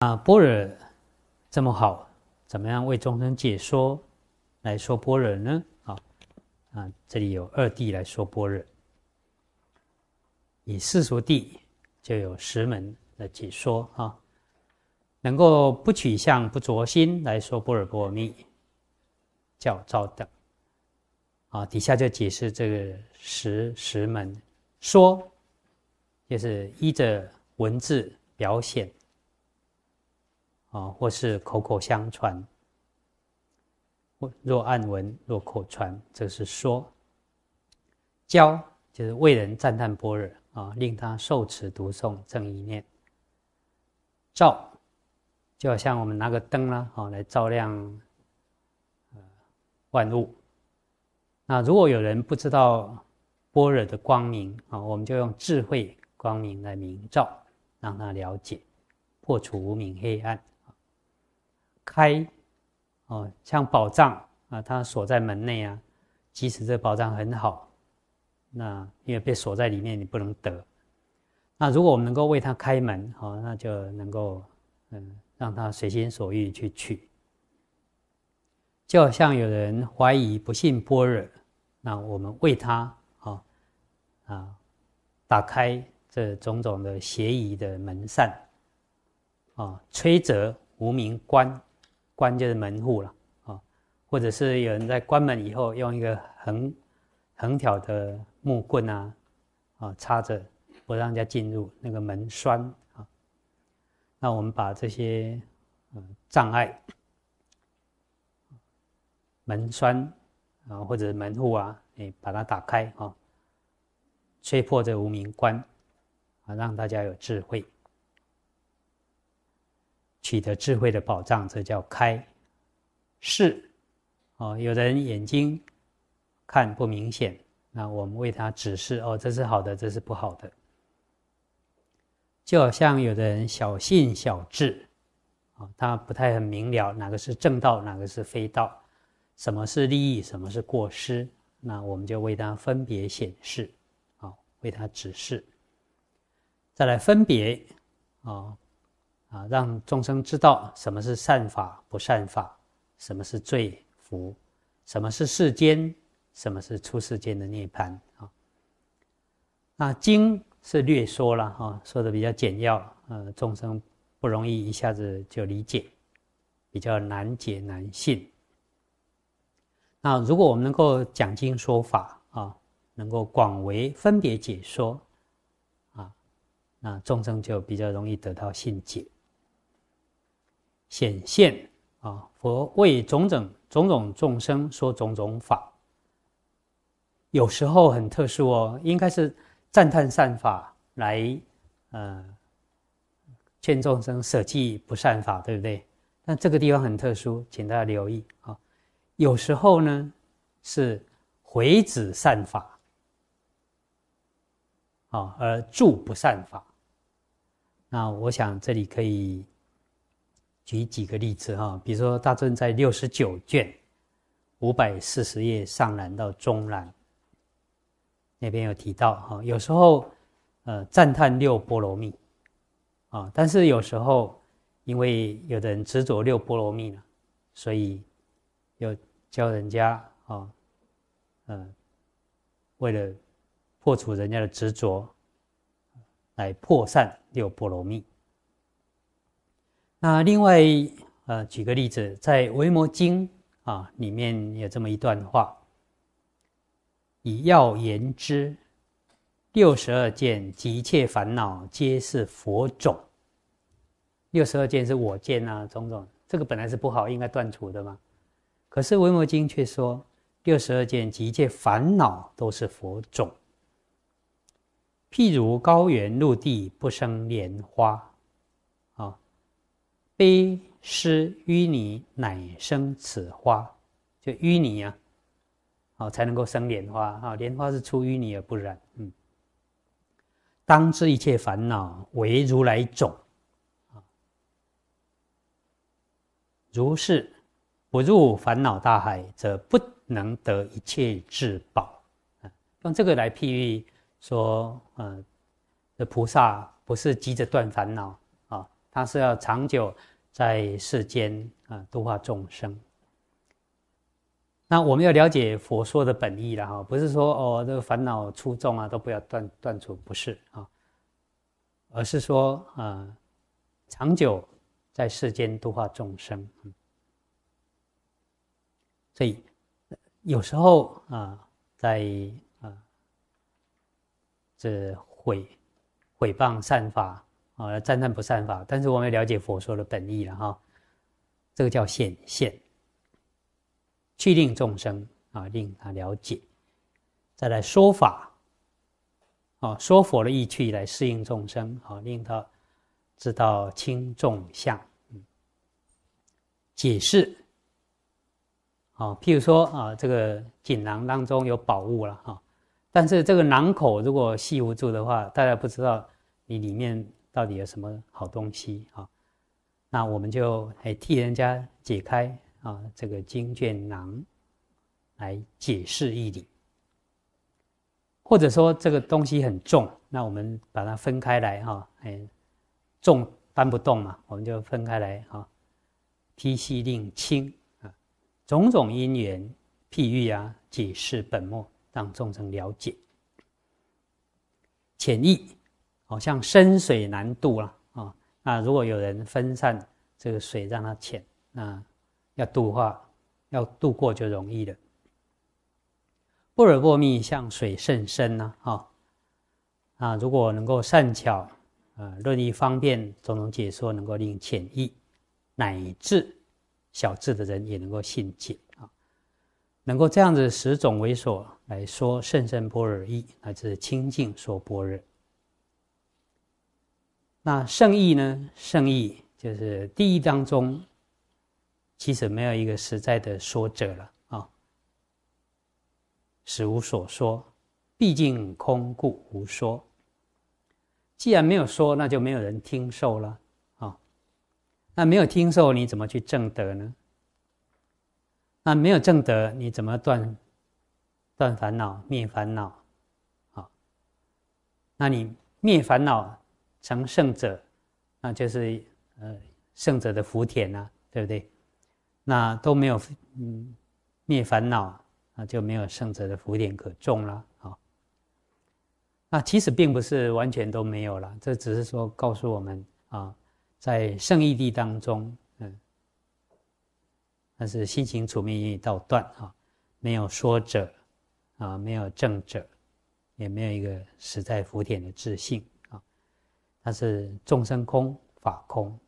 啊，波若这么好，怎么样为众生解说来说波若呢？啊啊，这里有二地来说波若，以世俗地就有十门来解说啊，能够不取相不着心来说波尔波密，叫照等。啊，底下就解释这个十十门说，就是依着文字表现。啊，或是口口相传，或若暗闻，若口传，这是说。教就是为人赞叹般若啊，令他受持读诵正一念。照，就好像我们拿个灯啦，啊，来照亮万物。那如果有人不知道般若的光明啊，我们就用智慧光明来明照，让他了解，破除无明黑暗。开，哦，像宝藏啊，它锁在门内啊。即使这宝藏很好，那因为被锁在里面，你不能得。那如果我们能够为他开门，哈，那就能够，嗯，让他随心所欲去取。就好像有人怀疑不信般若，那我们为他，啊，啊，打开这种种的邪疑的门扇，啊，摧折无名关。关就是门户了啊，或者是有人在关门以后，用一个横横挑的木棍啊啊插着，不让人家进入那个门栓啊。那我们把这些嗯障碍、门栓啊或者门户啊，哎，把它打开啊，吹破这无名关啊，让大家有智慧。取得智慧的保障，这叫开示。哦，有的人眼睛看不明显，那我们为他指示。哦，这是好的，这是不好的。就好像有的人小信小智，哦，他不太很明了哪个是正道，哪个是非道，什么是利益，什么是过失，那我们就为他分别显示，哦，为他指示。再来分别，哦。啊，让众生知道什么是善法不善法，什么是罪福，什么是世间，什么是出世间的涅槃啊。那经是略说了哈，说的比较简要，呃，众生不容易一下子就理解，比较难解难信。那如果我们能够讲经说法啊，能够广为分别解说啊，那众生就比较容易得到信解。显现啊，佛为种种种种众生说种种法。有时候很特殊哦，应该是赞叹善法来，呃，劝众生舍弃不善法，对不对？但这个地方很特殊，请大家留意啊。有时候呢，是回止善法，啊，而助不善法。那我想这里可以。举几个例子哈，比如说大正在六十九卷五百四十页上栏到中栏那边有提到哈，有时候呃赞叹六波罗蜜啊，但是有时候因为有的人执着六波罗蜜呢，所以要教人家啊，嗯，为了破除人家的执着，来破散六波罗蜜。那另外，呃，举个例子，在《维摩经》啊里面有这么一段话：以药言之，六十二见及一切烦恼皆是佛种。六十二见是我见啊，种种这个本来是不好，应该断除的嘛。可是《维摩经》却说，六十二见及一切烦恼都是佛种。譬如高原陆地不生莲花。悲施淤泥乃生此花，就淤泥啊，好才能够生莲花啊！莲花是出淤泥而不染，嗯。当知一切烦恼为如来种，啊！如是不入烦恼大海，则不能得一切至宝啊！用这个来譬喻说，嗯，这菩萨不是急着断烦恼啊，他是要长久。在世间啊，度化众生。那我们要了解佛说的本意了哈，不是说哦，这个烦恼出众啊，都不要断断除，不是啊，而是说啊，长久在世间度化众生。所以有时候啊，在啊这毁毁谤善法。啊，赞叹不善法，但是我们要了解佛说的本意了哈。这个叫显现，去令众生啊，令他了解，再来说法。哦，说佛的意趣来适应众生，好，令他知道轻重相，嗯，解释。哦，譬如说啊，这个锦囊当中有宝物了哈，但是这个囊口如果系不住的话，大家不知道你里面。到底有什么好东西啊？那我们就哎替人家解开啊这个经卷囊，来解释义理，或者说这个东西很重，那我们把它分开来哈，哎重搬不动嘛，我们就分开来哈，披西令轻啊，种种因缘譬喻啊，解释本末，让众生了解潜意好像深水难渡了啊！那如果有人分散这个水，让它浅啊，要渡化、要渡过就容易了。波尔波密像水甚深啊，哈啊！如果能够善巧啊，论意方便种种解说，能够令浅意乃至小智的人也能够信解啊，能够这样子十种为所来说甚深波尔意，乃至清净说波若。那圣意呢？圣意就是第一章中，其实没有一个实在的说者了啊。实无所说，毕竟空故无说。既然没有说，那就没有人听受了啊。那没有听受，你怎么去证得呢？那没有证得，你怎么断断烦恼灭烦恼？啊，那你灭烦恼？成圣者，那就是呃圣者的福田呐，对不对？那都没有嗯灭烦恼，那就没有圣者的福田可种了啊。那其实并不是完全都没有了，这只是说告诉我们啊，在圣义地当中，嗯，那是心情处灭言道断啊，没有说者啊，没有正者，也没有一个实在福田的自信。它是众生空，法空。